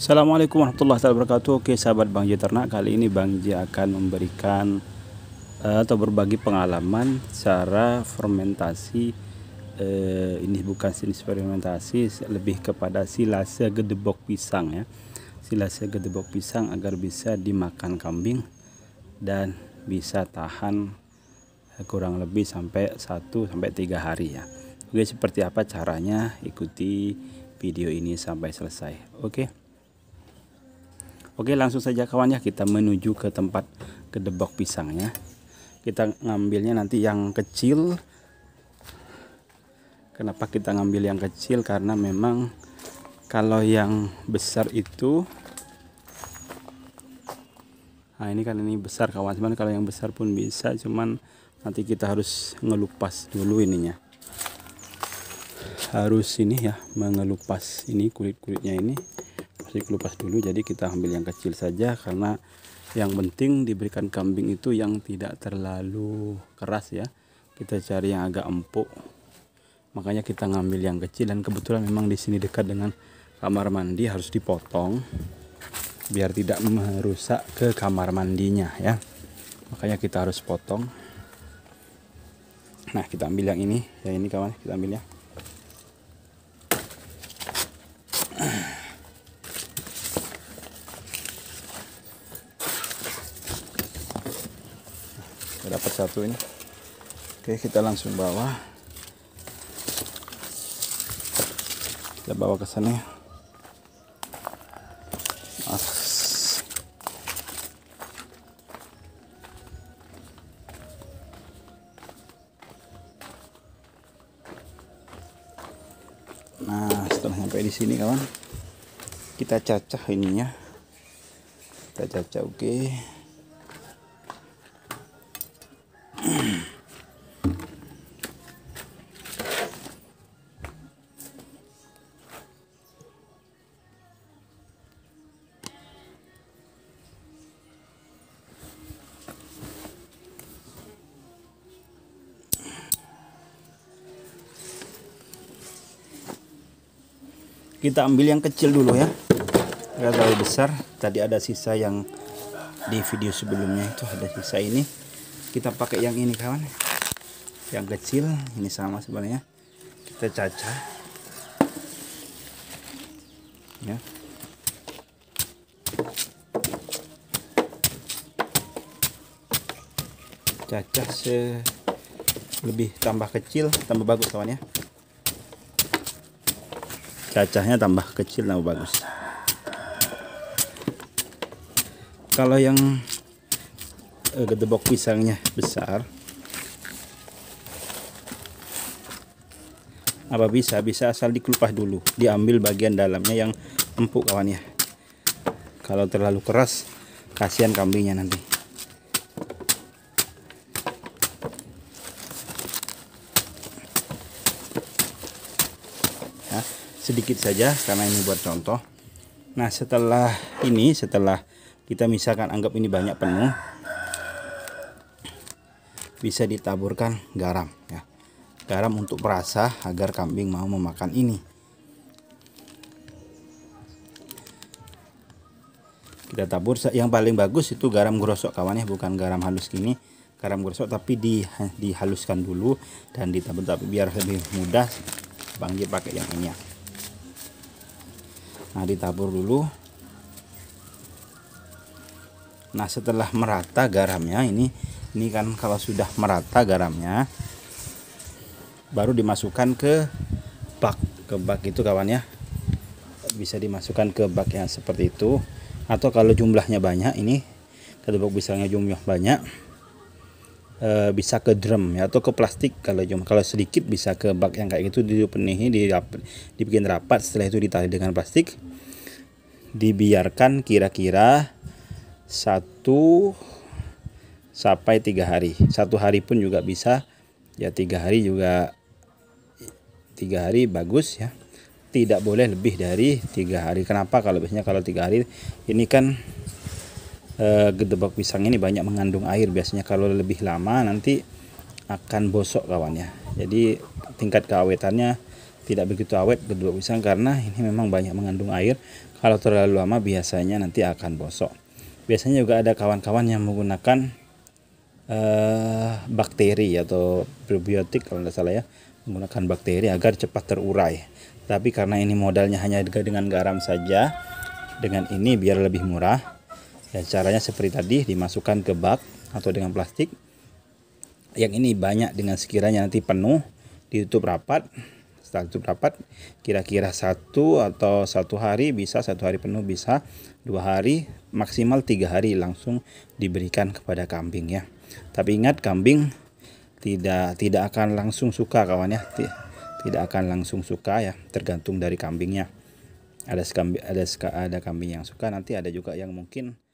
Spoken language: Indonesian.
Assalamualaikum warahmatullahi wabarakatuh Oke sahabat Bang J Ternak Kali ini Bang J akan memberikan eh, Atau berbagi pengalaman Cara fermentasi eh, Ini bukan jenis fermentasi Lebih kepada silase gedebok pisang ya Silase gedebok pisang agar bisa dimakan kambing Dan bisa tahan eh, Kurang lebih sampai 1-3 hari ya Oke seperti apa caranya Ikuti video ini sampai selesai Oke Oke langsung saja kawan ya kita menuju ke tempat kedebok pisangnya kita ngambilnya nanti yang kecil kenapa kita ngambil yang kecil karena memang kalau yang besar itu nah ini kan ini besar kawan cuman kalau yang besar pun bisa cuman nanti kita harus ngelupas dulu ininya harus ini ya mengelupas ini kulit-kulitnya ini tapi kelupas dulu jadi kita ambil yang kecil saja karena yang penting diberikan kambing itu yang tidak terlalu keras ya kita cari yang agak empuk makanya kita ngambil yang kecil dan kebetulan memang di sini dekat dengan kamar mandi harus dipotong biar tidak merusak ke kamar mandinya ya makanya kita harus potong nah kita ambil yang ini ya ini kawan kita ambil ya satu ini oke kita langsung bawa kita bawa ke sana Nah, setelah sampai di sini kawan, kita cacah ininya. Kita cacah oke. Okay. kita ambil yang kecil dulu ya nggak terlalu besar tadi ada sisa yang di video sebelumnya itu ada sisa ini kita pakai yang ini kawan yang kecil ini sama sebenarnya kita cacah ya cacah se lebih tambah kecil tambah bagus kawan ya cacahnya tambah kecil tambah bagus kalau yang eh, gedebok pisangnya besar apa bisa bisa asal dikelupas dulu diambil bagian dalamnya yang empuk kawannya kalau terlalu keras kasihan kambingnya nanti sedikit saja karena ini buat contoh nah setelah ini setelah kita misalkan anggap ini banyak penuh bisa ditaburkan garam ya garam untuk perasa agar kambing mau memakan ini kita tabur yang paling bagus itu garam grosok kawan ya bukan garam halus gini garam grosok tapi di, dihaluskan dulu dan ditabur tapi biar lebih mudah bangkit pakai yang ini ya nah ditabur dulu nah setelah merata garamnya ini ini kan kalau sudah merata garamnya baru dimasukkan ke bak ke bak itu kawan ya, bisa dimasukkan ke bak yang seperti itu atau kalau jumlahnya banyak ini kalau bak jumlah banyak e, bisa ke drum ya atau ke plastik kalau cuma kalau sedikit bisa ke bak yang kayak gitu dipenuhi dibikin rapat setelah itu ditarik dengan plastik dibiarkan kira-kira satu sampai tiga hari satu hari pun juga bisa ya tiga hari juga tiga hari bagus ya tidak boleh lebih dari tiga hari kenapa kalau biasanya kalau tiga hari ini kan e, gedebak pisang ini banyak mengandung air biasanya kalau lebih lama nanti akan bosok kawan ya jadi tingkat keawetannya tidak begitu awet gedebak pisang karena ini memang banyak mengandung air kalau terlalu lama biasanya nanti akan bosok biasanya juga ada kawan-kawan yang menggunakan eh, bakteri atau probiotik kalau tidak salah ya menggunakan bakteri agar cepat terurai tapi karena ini modalnya hanya dengan garam saja dengan ini biar lebih murah ya caranya seperti tadi dimasukkan ke bak atau dengan plastik yang ini banyak dengan sekiranya nanti penuh ditutup rapat setelah tutup rapat kira-kira satu atau satu hari bisa satu hari penuh bisa dua hari maksimal tiga hari langsung diberikan kepada kambing ya tapi ingat kambing tidak tidak akan langsung suka kawan ya tidak akan langsung suka ya tergantung dari kambingnya ada ada ada kambing yang suka nanti ada juga yang mungkin